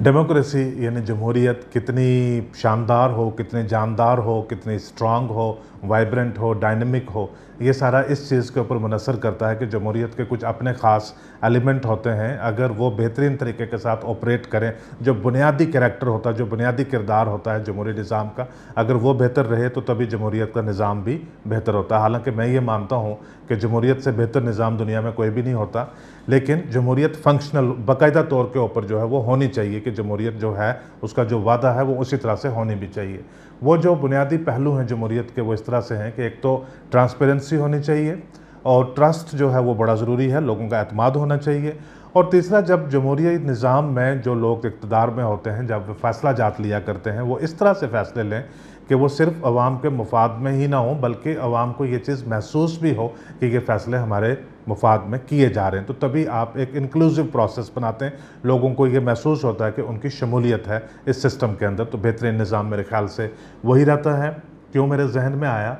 democracy यानी जमहूरीत कितनी शानदार हो कितने जानदार हो कितनी स्ट्रांग हो वाइब्रेंट हो डायनमिक हो ये सारा इस चीज़ के ऊपर मुनसर करता है कि जमहूरीत के कुछ अपने ख़ास एलिमेंट होते हैं अगर वो बेहतरीन तरीके के साथ ऑपरेट करें जो बुनियादी करेक्टर होता है जो बुनियादी किरदार होता है जमहूरी निज़ाम का अगर वो बेहतर रहे तो तभी जमहूरीत का निज़ाम भी बेहतर होता है हालांकि मैं ये मानता हूँ कि जमहूरीत से बेहतर निज़ाम दुनिया में कोई भी नहीं होता लेकिन जमहूरीत फंक्शनल बाकायदा तौर के ऊपर जो है वो होनी चाहिए कि जमहूरीत जो है उसका जो वादा है वो उसी तरह से होनी भी चाहिए वो जो बुनियादी पहलू हैं जमहूरीत के वो इस तरह से हैं कि एक तो ट्रांसपेरेंसी होनी चाहिए और ट्रस्ट जो है वो बड़ा ज़रूरी है लोगों का अतमाद होना चाहिए और तीसरा जब जमहूरी निज़ाम में जो लोग इकतदार में होते हैं जब फैसला जात लिया करते हैं वो इस तरह से फ़ैसले लें कि वो सिर्फ आवाम के मुफाद में ही ना हो बल्कि आवाम को ये चीज़ महसूस भी हो कि ये फ़ैसले हमारे मुफाद में किए जा रहे हैं तो तभी आप एक इंक्लूसिव प्रोसेस बनाते हैं लोगों को ये महसूस होता है कि उनकी शमूलियत है इस सिस्टम के अंदर तो बेहतरीन निज़ाम मेरे ख्याल से वही रहता है क्यों मेरे जहन में आया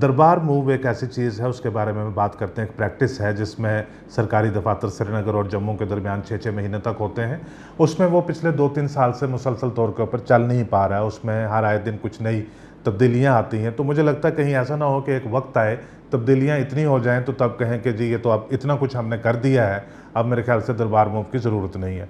दरबार मूव एक ऐसी चीज़ है उसके बारे में हम बात करते हैं एक प्रैक्टिस है जिसमें सरकारी दफातर श्रीनगर और जम्मू के दरमियान छः छः महीने तक होते हैं उसमें वो पिछले दो तीन साल से मुसलसल तौर के ऊपर चल नहीं पा रहा है उसमें हर आए दिन कुछ नई तब्दीलियाँ आती हैं तो मुझे लगता है कहीं ऐसा ना हो कि एक वक्त आए तब्दीलियाँ इतनी हो जाएँ तो तब कहें कि जी ये तो अब इतना कुछ हमने कर दिया है अब मेरे ख्याल से दरबार मूव की ज़रूरत नहीं है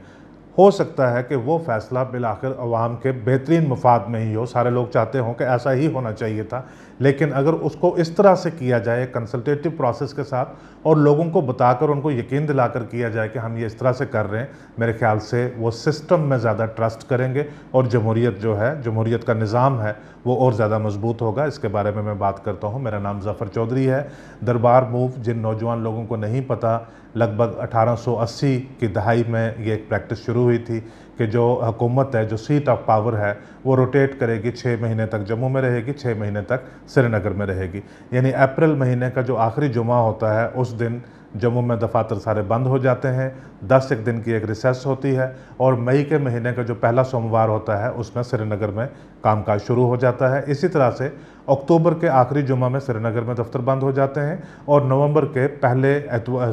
हो सकता है कि वो फ़ैसला बिल आखिर अवाम के बेहतरीन मफाद में ही हो सारे लोग चाहते हों कि ऐसा ही होना चाहिए था लेकिन अगर उसको इस तरह से किया जाए कंसल्टेटिव प्रोसेस के साथ और लोगों को बताकर उनको यकीन दिलाकर किया जाए कि हम ये इस तरह से कर रहे हैं मेरे ख्याल से वो सिस्टम में ज़्यादा ट्रस्ट करेंगे और जमहूरीत जो है जमहूरीत का निज़ाम है वो और ज़्यादा मजबूत होगा इसके बारे में मैं बात करता हूँ मेरा नाम जफ़र चौधरी है दरबार मूव जिन नौजवान लोगों को नहीं पता लगभग 1880 की दहाई में ये एक प्रैक्टिस शुरू हुई थी कि जो हुकूमत है जो सीट ऑफ पावर है वो रोटेट करेगी छः महीने तक जम्मू में रहेगी छः महीने तक श्रीनगर में रहेगी यानी अप्रैल महीने का जो आखिरी जुमा होता है उस दिन जम्मू में दफातर सारे बंद हो जाते हैं दस एक दिन की एक रिसेस होती है और मई के महीने का जो पहला सोमवार होता है उसमें श्रीनगर में कामकाज शुरू हो जाता है इसी तरह से अक्टूबर के आखिरी जुमा में श्रीनगर में दफ्तर बंद हो जाते हैं और नवंबर के पहले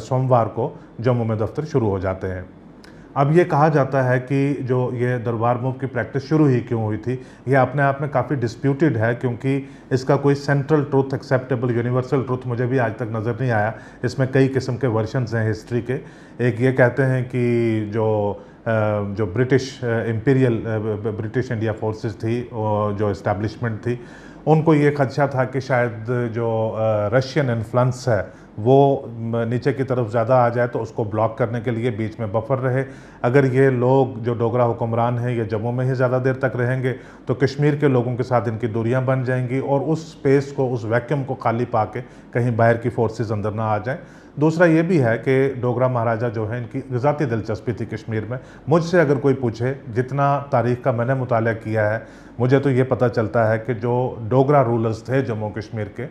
सोमवार को जम्मू में दफ्तर शुरू हो जाते हैं अब ये कहा जाता है कि जो ये दरबार मूव की प्रैक्टिस शुरू ही क्यों हुई थी ये अपने आप में काफ़ी डिस्प्यूटेड है क्योंकि इसका कोई central truth acceptable universal truth मुझे भी आज तक नज़र नहीं आया इसमें कई किस्म के वर्शनस हैं हिस्ट्री के एक ये कहते हैं कि जो जो British imperial British India forces थी जो इस्टेब्लिशमेंट थी उनको ये खदशा था कि शायद जो रशियन इन्फ्लुंस है वो नीचे की तरफ ज़्यादा आ जाए तो उसको ब्लॉक करने के लिए बीच में बफर रहे अगर ये लोग जो डोगरा हुक्मरान हैं ये जम्मू में ही ज़्यादा देर तक रहेंगे तो कश्मीर के लोगों के साथ इनकी दूरियां बन जाएंगी और उस स्पेस को उस वैक्यूम को खाली पा के कहीं बाहर की फोर्सेस अंदर ना आ जाएं दूसरा ये भी है कि डोगरा महाराजा जो है इनकी ज़ाती दिलचस्पी थी कश्मीर में मुझसे अगर कोई पूछे जितना तारीख का मैंने मुताल किया है मुझे तो ये पता चलता है कि जो डोगरा रूलर्स थे जम्मू कश्मीर के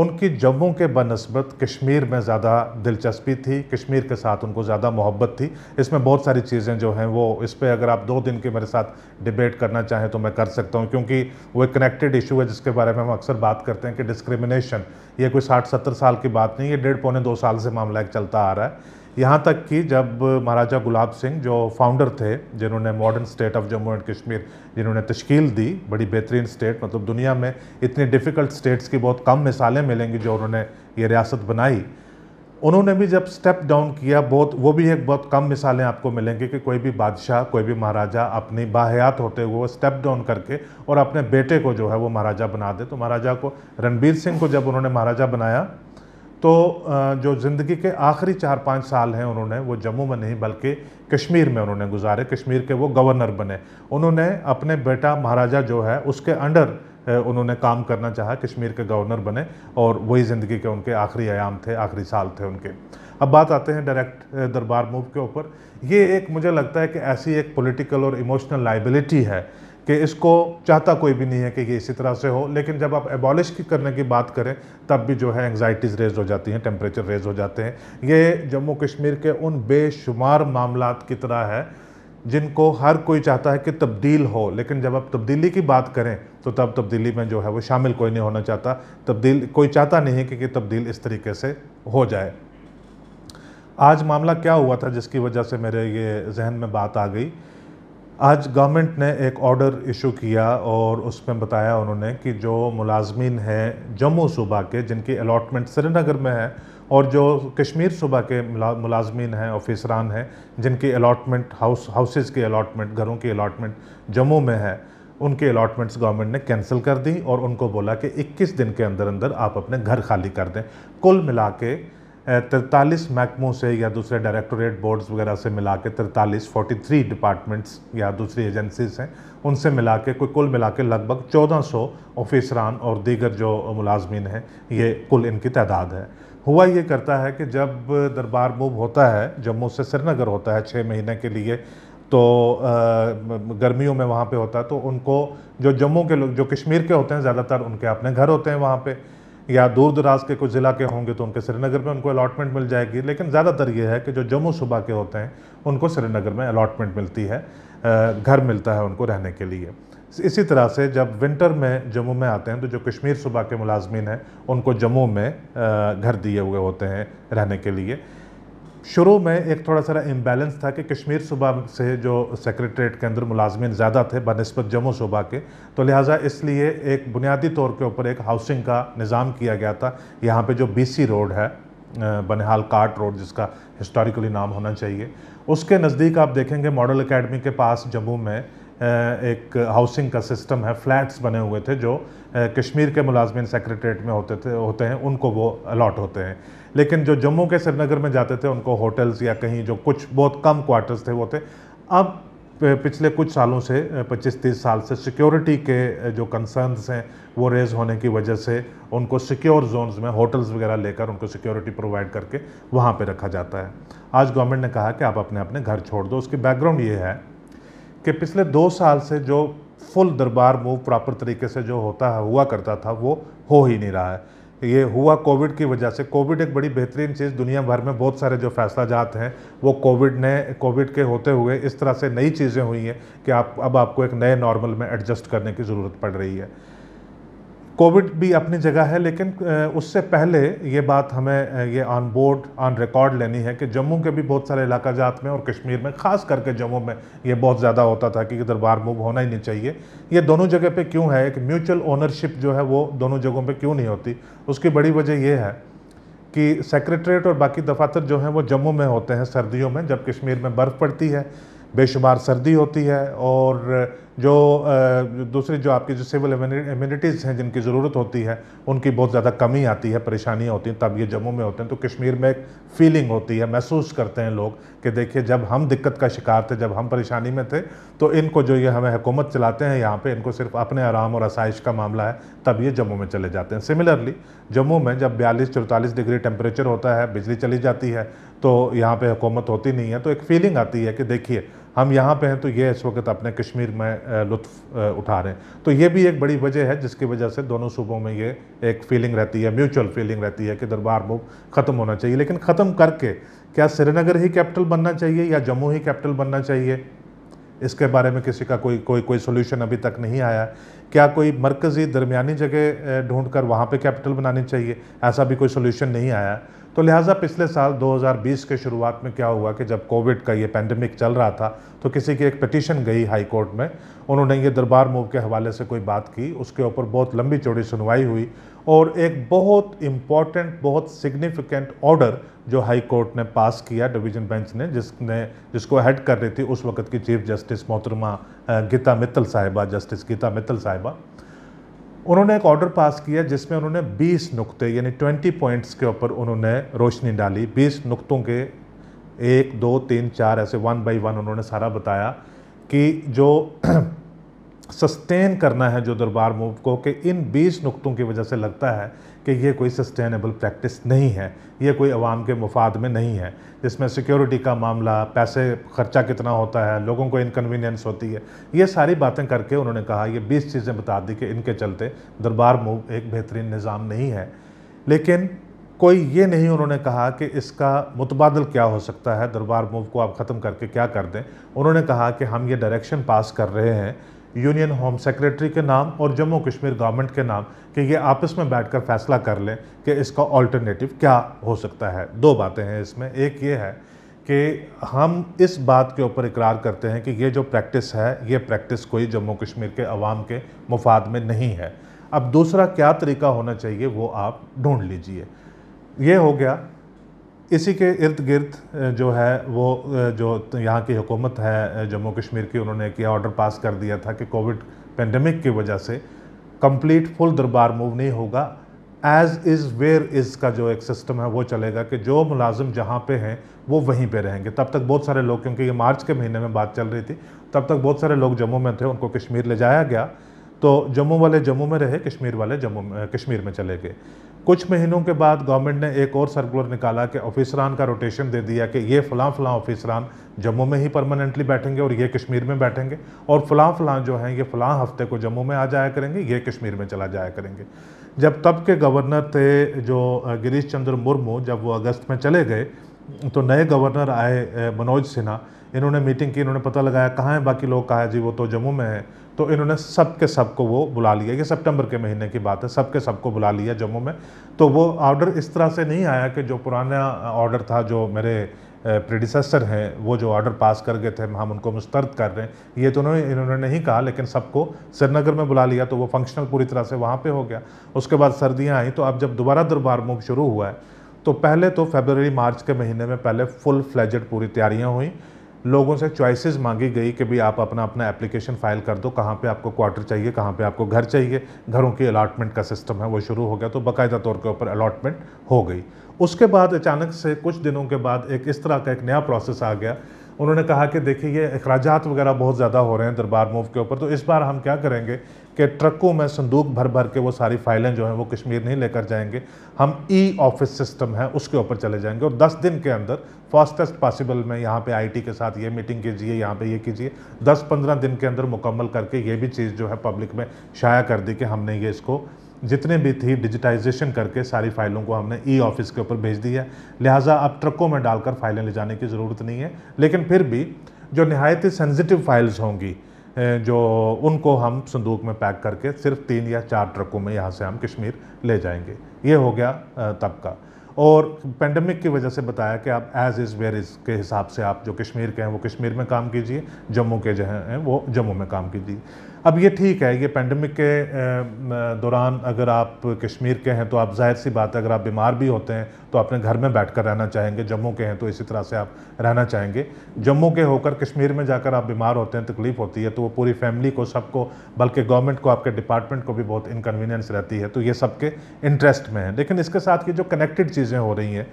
उनकी जम्मू के बनस्बत कश्मीर में ज़्यादा दिलचस्पी थी कश्मीर के साथ उनको ज़्यादा मोहब्बत थी इसमें बहुत सारी चीज़ें जो हैं वो इस पर अगर आप दो दिन के मेरे साथ डिबेट करना चाहें तो मैं कर सकता हूँ क्योंकि वो एक कनेक्टेड इशू है जिसके बारे में हम अक्सर बात करते हैं कि डिस्क्रिमिनेशन ये कोई साठ सत्तर साल की बात नहीं ये डेढ़ पौने दो साल से मामला एक चलता आ रहा है यहाँ तक कि जब महाराजा गुलाब सिंह जो फाउंडर थे जिन्होंने modern state of Jammu and Kashmir जिन्होंने तश्कील दी बड़ी बेहतरीन स्टेट मतलब दुनिया में इतनी डिफ़िकल्ट स्टेट्स की बहुत कम मिसालें मिलेंगी जो उन्होंने ये रियासत बनाई उन्होंने भी जब स्टेप डाउन किया बहुत वो भी एक बहुत कम मिसालें आपको मिलेंगी कि कोई भी बादशाह कोई भी महाराजा अपनी बाहयात होते हुए स्टेप डाउन करके और अपने बेटे को जो है वो महाराजा बना दे तो महाराजा को रणबीर सिंह को जब उन्होंने महाराजा बनाया तो जो ज़िंदगी के आखिरी चार पाँच साल हैं उन्होंने वो जम्मू में नहीं बल्कि कश्मीर में उन्होंने गुजारे कश्मीर के वो गवर्नर बने उन्होंने अपने बेटा महाराजा जो है उसके अंडर उन्होंने काम करना चाहा कश्मीर के गवर्नर बने और वही ज़िंदगी के उनके आखिरी आयाम थे आखिरी साल थे उनके अब बात आते हैं डायरेक्ट दरबार मूव के ऊपर ये एक मुझे लगता है कि ऐसी एक पॉलिटिकल और इमोशनल लाइबिलिटी है कि इसको चाहता कोई भी नहीं है कि ये इसी तरह से हो लेकिन जब आप एबॉलिश की करने की बात करें तब भी जो है एंगजाइटीज़ रेज हो जाती हैं टेम्परेचर रेज हो जाते हैं ये जम्मू कश्मीर के उन बेशुमार मामला की तरह है जिनको हर कोई चाहता है कि तब्दील हो लेकिन जब आप तब्दीली की बात करें तो तब तब्दीली में जो है वो शामिल कोई नहीं होना चाहता तब्दील कोई चाहता नहीं है कि, कि तब्दील इस तरीके से हो जाए आज मामला क्या हुआ था जिसकी वजह से मेरे ये जहन में बात आ गई आज गवर्नमेंट ने एक ऑर्डर इशू किया और उसमें बताया उन्होंने कि जो मुलाजमीन हैं जम्मू सूबा के जिनकी अलाटमेंट श्रीनगर में है और जो कश्मीर सूबा के मुलाजमीन हैं ऑफिसरान हैं जिनकी अलाटमेंट हाउस हाउसेज की अलाटमेंट घरों की अलाटमेंट जम्मू में है उनके अलाटमेंट्स गवर्नमेंट ने कैंसिल कर दी और उनको बोला कि 21 दिन के अंदर अंदर आप अपने घर खाली कर दें कुल मिला के तिरतालीस महकमों से या दूसरे डायरेक्टोरेट बोर्ड्स वगैरह से मिला के तरतालीस फोर्टी थ्री डिपार्टमेंट्स या दूसरी एजेंसीज हैं उनसे मिला के कोई कुल मिला के लगभग चौदह सौ ऑफिसरान और दीगर जो मुलाजमीन हैं ये कुल इनकी तादाद है हुआ ये करता है कि जब दरबार मूव होता है जम्मू से श्रीनगर होता है छः महीने के लिए तो गर्मियों में वहाँ पर होता है तो उनको जो जम्मू के लोग जो कश्मीर के होते हैं ज़्यादातर उनके अपने घर होते हैं वहाँ पर या दूर दराज के कुछ ज़िला के होंगे तो उनके श्रीनगर में उनको अलाटमेंट मिल जाएगी लेकिन ज़्यादातर ये है कि जो जम्मू सूबा के होते हैं उनको श्रीनगर में अलाटमेंट मिलती है घर मिलता है उनको रहने के लिए इसी तरह से जब विंटर में जम्मू में आते हैं तो जो कश्मीर सूबा के मुलाजमीन हैं उनको जम्मू में घर दिए हुए होते हैं रहने के लिए शुरू में एक थोड़ा सा इम्बेलेंस था कि कश्मीर सूबा से जो सेक्रेटरीट के अंदर मुलाजमन ज़्यादा थे बनस्बत जम्मू सूबा के तो लिहाजा इसलिए एक बुनियादी तौर के ऊपर एक हाउसिंग का निज़ाम किया गया था यहाँ पे जो बीसी रोड है बनिहाल काट रोड जिसका हिस्टोरिकली नाम होना चाहिए उसके नज़दीक आप देखेंगे मॉडल अकेडमी के पास जम्मू में एक हाउसिंग का सिस्टम है फ्लैट्स बने हुए थे जो कश्मीर के मुलाजमन सेक्रेटरीट में होते थे होते हैं उनको वो अलाट होते हैं लेकिन जो जम्मू के श्रीनगर में जाते थे उनको होटल्स या कहीं जो कुछ बहुत कम क्वार्टर्स थे वो थे अब पिछले कुछ सालों से 25-30 साल से सिक्योरिटी के जो कंसर्न्स हैं वो रेज़ होने की वजह से उनको सिक्योर जोन्स में होटल्स वगैरह लेकर उनको सिक्योरिटी प्रोवाइड करके वहाँ पे रखा जाता है आज गवर्नमेंट ने कहा कि आप अपने अपने घर छोड़ दो उसकी बैकग्राउंड ये है कि पिछले दो साल से जो फुल दरबार मूव प्रॉपर तरीके से जो होता है हुआ करता था वो हो ही नहीं रहा है ये हुआ कोविड की वजह से कोविड एक बड़ी बेहतरीन चीज़ दुनिया भर में बहुत सारे जो फैसला जात हैं वो कोविड ने कोविड के होते हुए इस तरह से नई चीज़ें हुई हैं कि आप अब आपको एक नए नॉर्मल में एडजस्ट करने की ज़रूरत पड़ रही है कोविड भी अपनी जगह है लेकिन उससे पहले ये बात हमें ये ऑन बोर्ड ऑन रिकॉर्ड लेनी है कि जम्मू के भी बहुत सारे इलाका जात में और कश्मीर में ख़ास करके जम्मू में ये बहुत ज़्यादा होता था कि इधर मूव होना ही नहीं चाहिए ये दोनों जगह पे क्यों है एक म्यूचुअल ओनरशिप जो है वो दोनों जगहों पे क्यों नहीं होती उसकी बड़ी वजह यह है कि सेक्रेटरीट और बाकी दफातर जो हैं वो जम्मू में होते हैं सर्दियों में जब कश्मीर में बर्फ़ पड़ती है बेशुमार सर्दी होती है और जो दूसरी जो आपकी जो सिविल इम्यूनिटीज़ हैं जिनकी ज़रूरत होती है उनकी बहुत ज़्यादा कमी आती है परेशानियाँ होती हैं तब ये जम्मू में होते हैं तो कश्मीर में एक फीलिंग होती है महसूस करते हैं लोग कि देखिए जब हम दिक्कत का शिकार थे जब हम परेशानी में थे तो इनको जो ये हमें हुकूमत चलाते हैं यहाँ पर इनको सिर्फ अपने आराम और आसाइश का मामला है तब ये जम्मू में चले जाते हैं सिमिलरली जम्मू में जब बयालीस चौतालीस डिग्री टेम्परेचर होता है बिजली चली जाती है तो यहाँ पर हुकूमत होती नहीं है तो एक फीलिंग आती है कि देखिए हम यहाँ पे हैं तो ये इस वक्त अपने कश्मीर में लुत्फ उठा रहे हैं तो ये भी एक बड़ी वजह है जिसकी वजह से दोनों सूबों में ये एक फीलिंग रहती है म्यूचुअल फीलिंग रहती है कि दरबार मुख ख़त्म होना चाहिए लेकिन ख़त्म करके क्या श्रीनगर ही कैपिटल बनना चाहिए या जम्मू ही कैपिटल बनना चाहिए इसके बारे में किसी का कोई कोई कोई सोल्यूशन अभी तक नहीं आया क्या कोई मरकज़ी दरमिया जगह ढूंढ कर वहाँ पर कैपिटल बनानी चाहिए ऐसा भी कोई सोल्यूशन नहीं आया तो लिहाजा पिछले साल 2020 के शुरुआत में क्या हुआ कि जब कोविड का ये पैंडमिक चल रहा था तो किसी की एक पटिशन गई हाई कोर्ट में उन्होंने ये दरबार मूव के हवाले से कोई बात की उसके ऊपर बहुत लंबी चौड़ी सुनवाई हुई और एक बहुत इम्पॉर्टेंट बहुत सिग्निफिकेंट ऑर्डर जो हाई कोर्ट ने पास किया डिवीजन बेंच ने जिसने जिसको हेड कर रही थी उस वक्त की चीफ जस्टिस मोहतरमा गीता मित्तल साहिबा जस्टिस गीता मित्तल साहिबा उन्होंने एक ऑर्डर पास किया जिसमें उन्होंने 20 नुक्ते यानी 20 पॉइंट्स के ऊपर उन्होंने रोशनी डाली 20 नुक्तों के एक दो तीन चार ऐसे वन बाई वन उन्होंने सारा बताया कि जो सस्टेन करना है जो दरबार मूव को कि इन बीस नुकतों की वजह से लगता है कि ये कोई सस्टेनेबल प्रैक्टिस नहीं है ये कोई आवाम के मफाद में नहीं है जिसमें सिक्योरिटी का मामला पैसे खर्चा कितना होता है लोगों को इनकन्वीनियंस होती है ये सारी बातें करके उन्होंने कहा ये बीस चीज़ें बता दी कि इनके चलते दरबार मूव एक बेहतरीन निज़ाम नहीं है लेकिन कोई ये नहीं उन्होंने कहा कि इसका मुतबादल क्या हो सकता है दरबार मूव को आप ख़त्म करके क्या कर दें उन्होंने कहा कि हम ये डायरेक्शन पास कर रहे हैं यूनियन होम सेक्रेटरी के नाम और जम्मू कश्मीर गवर्नमेंट के नाम कि ये आपस में बैठकर फैसला कर लें कि इसका ऑल्टरनेटिव क्या हो सकता है दो बातें हैं इसमें एक ये है कि हम इस बात के ऊपर इकरार करते हैं कि ये जो प्रैक्टिस है ये प्रैक्टिस कोई जम्मू कश्मीर के अवाम के मुफाद में नहीं है अब दूसरा क्या तरीका होना चाहिए वो आप ढूंढ लीजिए ये हो गया इसी के इर्द गिर्द जो है वो जो यहाँ की हुकूमत है जम्मू कश्मीर की उन्होंने एक ऑर्डर पास कर दिया था कि कोविड पेंडेमिक की वजह से कंप्लीट फुल दरबार मूव नहीं होगा एज़ इज़ वेयर इज़ का जो एक सिस्टम है वो चलेगा कि जो मुलाजिम जहाँ पे हैं वो वहीं पे रहेंगे तब तक बहुत सारे लोग क्योंकि ये मार्च के महीने में बात चल रही थी तब तक बहुत सारे लोग जम्मू में थे उनको कश्मीर ले जाया गया तो जम्मू वाले जम्मू में रहे कश्मीर वाले जम्मू कश्मीर में चले गए कुछ महीनों के बाद गवर्नमेंट ने एक और सर्कुलर निकाला कि ऑफिसरान का रोटेशन दे दिया कि ये फ़लाँ फ़लाँ ऑफिसरान जम्मू में ही परमानेंटली बैठेंगे और ये कश्मीर में बैठेंगे और फ़लाँ फ़लाँ जो हैं ये फ़लाँ हफ्ते को जम्मू में आ जाया करेंगे ये कश्मीर में चला जाया करेंगे जब तब के गवर्नर थे जो गिरीश चंद्र मुर्मू जब वो अगस्त में चले गए तो नए गवर्नर आए मनोज सिन्हा इन्होंने मीटिंग की इन्होंने पता लगाया कहाँ है बाकी लोग कहा है जी वो तो जम्मू में है तो इन्होंने सब के सब को वो बुला लिया ये सितंबर के महीने की बात है सब के सबको बुला लिया जम्मू में तो वो ऑर्डर इस तरह से नहीं आया कि जो पुराना ऑर्डर था जो मेरे प्रेडिसेसर हैं वो जो ऑर्डर पास कर गए थे हम उनको मुस्तरद कर रहे हैं ये तो उन्होंने इन्होंने नहीं कहा लेकिन सबको श्रीनगर में बुला लिया तो वो फंक्शनल पूरी तरह से वहाँ पर हो गया उसके बाद सर्दियाँ आई तो अब जब दोबारा दरबार मुख शुरू हुआ है तो पहले तो फेबररी मार्च के महीने में पहले फुल फ्लैजड पूरी तैयारियाँ हुई लोगों से चॉइसेस मांगी गई कि भाई आप अपना अपना एप्लीकेशन फाइल कर दो कहाँ पे आपको क्वार्टर चाहिए कहाँ पे आपको घर चाहिए घरों की अलाटमेंट का सिस्टम है वो शुरू हो गया तो बाकायदा तौर के ऊपर अलाटमेंट हो गई उसके बाद अचानक से कुछ दिनों के बाद एक इस तरह का एक नया प्रोसेस आ गया उन्होंने कहा कि देखिए ये अखराज वगैरह बहुत ज़्यादा हो रहे हैं दरबार मूव के ऊपर तो इस बार हम क्या करेंगे कि ट्रकों में संदूक भर भर के वो सारी फाइलें जो हैं वो कश्मीर नहीं लेकर जाएंगे हम ई ऑफिस सिस्टम है उसके ऊपर चले जाएंगे और 10 दिन के अंदर फास्टेस्ट पॉसिबल में यहाँ पे आईटी के साथ ये मीटिंग कीजिए यहाँ पे ये कीजिए 10-15 दिन के अंदर मुकम्मल करके ये भी चीज़ जो है पब्लिक में शाया कर दी कि हमने ये इसको जितने भी थी डिजिटाइजेशन करके सारी फाइलों को हमने ई ऑफिस के ऊपर भेज दी है लिहाजा अब ट्रकों में डालकर फाइलें ले जाने की ज़रूरत नहीं है लेकिन फिर भी जो नहायत सेंजिटिव फाइल्स होंगी जो उनको हम संदूक में पैक करके सिर्फ तीन या चार ट्रकों में यहाँ से हम कश्मीर ले जाएंगे ये हो गया तब का और पेंडेमिक की वजह से बताया कि आप एज इज़ वेयर इज़ के हिसाब से आप जो कश्मीर के हैं वो कश्मीर में काम कीजिए जम्मू के जो हैं वो जम्मू में काम कीजिए अब ये ठीक है ये पेंडेमिक के दौरान अगर आप कश्मीर के हैं तो आप जाहिर सी बात है अगर आप बीमार भी होते हैं तो अपने घर में बैठ कर रहना चाहेंगे जम्मू के हैं तो इसी तरह से आप रहना चाहेंगे जम्मू के होकर कश्मीर में जाकर आप बीमार होते हैं तकलीफ़ होती है तो वो पूरी फैमिली को सबको बल्कि गवर्नमेंट को आपके डिपार्टमेंट को भी बहुत इनकन्वीनियंस रहती है तो ये सबके इंटरेस्ट में है लेकिन इसके साथ ये जो कनेक्टेड चीज़ें हो रही हैं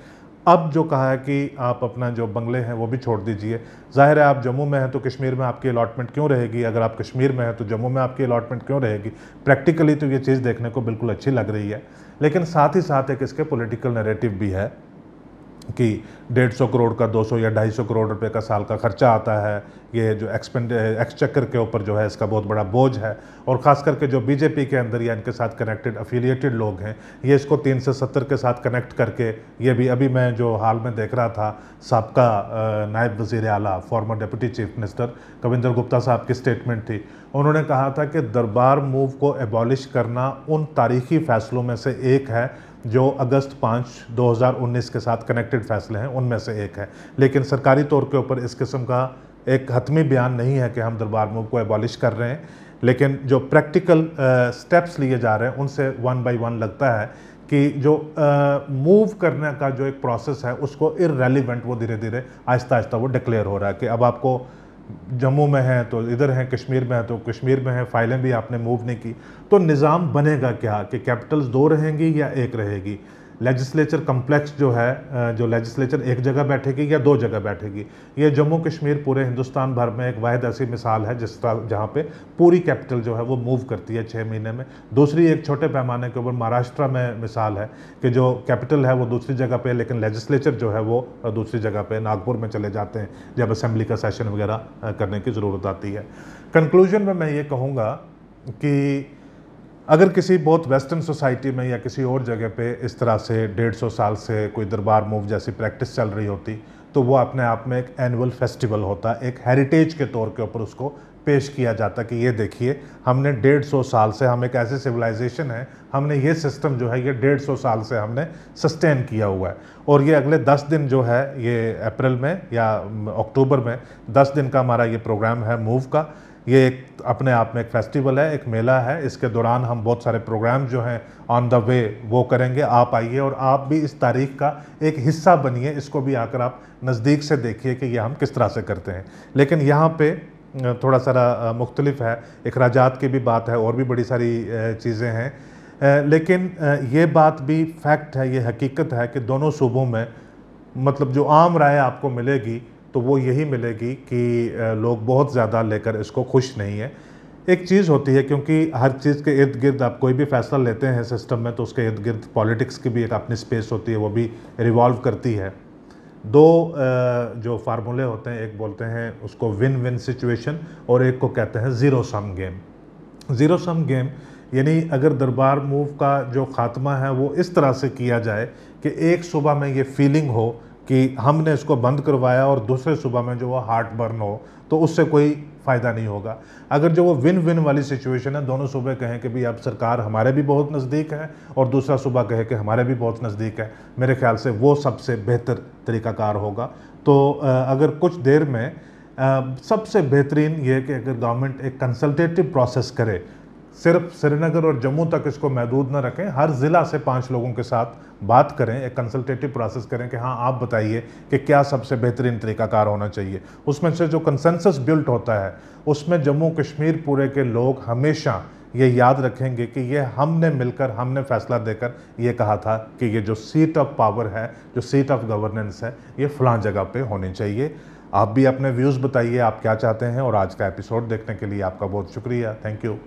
अब जो कहा है कि आप अपना जो बंगले हैं वो भी छोड़ दीजिए जाहिर है आप जम्मू में हैं तो कश्मीर में आपकी अलाटमेंट क्यों रहेगी अगर आप कश्मीर में हैं तो जम्मू में आपकी अलाटमेंट क्यों रहेगी प्रैक्टिकली तो ये चीज़ देखने को बिल्कुल अच्छी लग रही है लेकिन साथ ही साथ एक इसके पोलिटिकल नरेटिव भी है कि डेढ़ सौ करोड़ का दो सौ या ढाई सौ करोड़ रुपए का साल का खर्चा आता है ये जो एक्सपेंड एक्सचेकर के ऊपर जो है इसका बहुत बड़ा बोझ है और ख़ास करके जो बीजेपी के अंदर या इनके साथ कनेक्टेड अफिलिएटेड लोग हैं ये इसको तीन से सत्तर के साथ कनेक्ट करके ये भी अभी मैं जो हाल में देख रहा था सबका नायब वज़ी अला former deputy chief minister Kavinder Gupta साहब की स्टेटमेंट थी उन्होंने कहा था कि दरबार मूव को एबॉलिश करना उन तारीखी फ़ैसलों में से एक है जो अगस्त पाँच 2019 के साथ कनेक्टेड फैसले हैं उनमें से एक है लेकिन सरकारी तौर के ऊपर इस किस्म का एक हतमी बयान नहीं है कि हम दरबार मूव को एबॉलिश कर रहे हैं लेकिन जो प्रैक्टिकल स्टेप्स लिए जा रहे हैं उनसे वन बाय वन लगता है कि जो मूव करने का जो एक प्रोसेस है उसको इरेलीवेंट वो धीरे धीरे आहिस्ता आहिस्ता वो डिक्लेयर हो रहा है कि अब आपको जम्मू में हैं तो इधर हैं कश्मीर में हैं तो कश्मीर में हैं फाइलें भी आपने मूव नहीं की तो निज़ाम बनेगा क्या कि कैपिटल्स दो रहेंगी या एक रहेगी लेजिस्लेचर कम्प्लेक्स जो है जो लेजिस्लेचर एक जगह बैठेगी या दो जगह बैठेगी ये जम्मू कश्मीर पूरे हिंदुस्तान भर में एक वाद ऐसी मिसाल है जिस तरह जहाँ पे पूरी कैपिटल जो है वो मूव करती है छः महीने में दूसरी एक छोटे पैमाने के ऊपर महाराष्ट्र में मिसाल है कि जो कैपिटल है वो दूसरी जगह पर लेकिन लेजिस्लेचर जो है वो दूसरी जगह पर नागपुर में चले जाते हैं जब असम्बली का सेशन वगैरह करने की ज़रूरत आती है कंक्लूजन में मैं ये कहूँगा कि अगर किसी बहुत वेस्टर्न सोसाइटी में या किसी और जगह पे इस तरह से डेढ़ सौ साल से कोई दरबार मूव जैसी प्रैक्टिस चल रही होती तो वो अपने आप में एक एनुअल फेस्टिवल होता एक हेरिटेज के तौर के ऊपर उसको पेश किया जाता कि ये देखिए हमने डेढ़ सौ साल से हम एक ऐसे सिविलाइजेशन है हमने ये सिस्टम जो है ये डेढ़ सौ साल से हमने सस्टेन किया हुआ है और ये अगले दस दिन जो है ये अप्रैल में या अक्टूबर में दस दिन का हमारा ये प्रोग्राम है मूव का ये एक अपने आप में एक फेस्टिवल है एक मेला है इसके दौरान हम बहुत सारे प्रोग्राम जो हैं ऑन द वे वो करेंगे आप आइए और आप भी इस तारीख का एक हिस्सा बनिए इसको भी आकर आप नज़दीक से देखिए कि यह हम किस तरह से करते हैं लेकिन यहाँ पर थोड़ा सारा मुख्तलिफ है अखराज की भी बात है और भी बड़ी सारी चीज़ें हैं लेकिन ये बात भी फैक्ट है ये हकीकत है कि दोनों सूबों में मतलब जो आम राय आपको मिलेगी तो वो यही मिलेगी कि लोग बहुत ज़्यादा लेकर इसको खुश नहीं है एक चीज़ होती है क्योंकि हर चीज़ के इर्द गिर्द आप कोई भी फैसला लेते हैं सिस्टम में तो उसके इर्द गिर्द पॉलिटिक्स की भी एक अपनी स्पेस होती है वो भी रिवॉल्व करती है दो जो फार्मूले होते हैं एक बोलते हैं उसको विन विन सिचुएशन और एक को कहते हैं zero sum game zero sum game यानी अगर दरबार मूव का जो खात्मा है वो इस तरह से किया जाए कि एक सुबह में ये फीलिंग हो कि हमने इसको बंद करवाया और दूसरे सुबह में जो वो हार्ट बर्न हो तो उससे कोई फ़ायदा नहीं होगा अगर जो वो विन विन वाली सिचुएशन है दोनों सूबे कहें कि भाई अब सरकार हमारे भी बहुत नज़दीक है और दूसरा सुबह कहे कि हमारे भी बहुत नज़दीक है मेरे ख्याल से वो सबसे बेहतर तरीकाकार होगा तो अगर कुछ देर में सबसे बेहतरीन ये कि अगर गवर्नमेंट एक कंसल्टेटिव प्रोसेस करे सिर्फ श्रीनगर और जम्मू तक इसको महदूद न रखें हर ज़िला से पाँच लोगों के साथ बात करें एक कंसल्टेटिव प्रोसेस करें कि हाँ आप बताइए कि क्या सबसे बेहतरीन तरीकाकार होना चाहिए उसमें से जो कंसेंसस बिल्ट होता है उसमें जम्मू कश्मीर पूरे के लोग हमेशा ये याद रखेंगे कि ये हमने मिलकर हमने फैसला देकर ये कहा था कि ये जो सीट ऑफ पावर है जो सीट ऑफ गवर्नेंस है ये फलां जगह पर होनी चाहिए आप भी अपने व्यूज़ बताइए आप क्या चाहते हैं और आज का एपिसोड देखने के लिए आपका बहुत शुक्रिया थैंक यू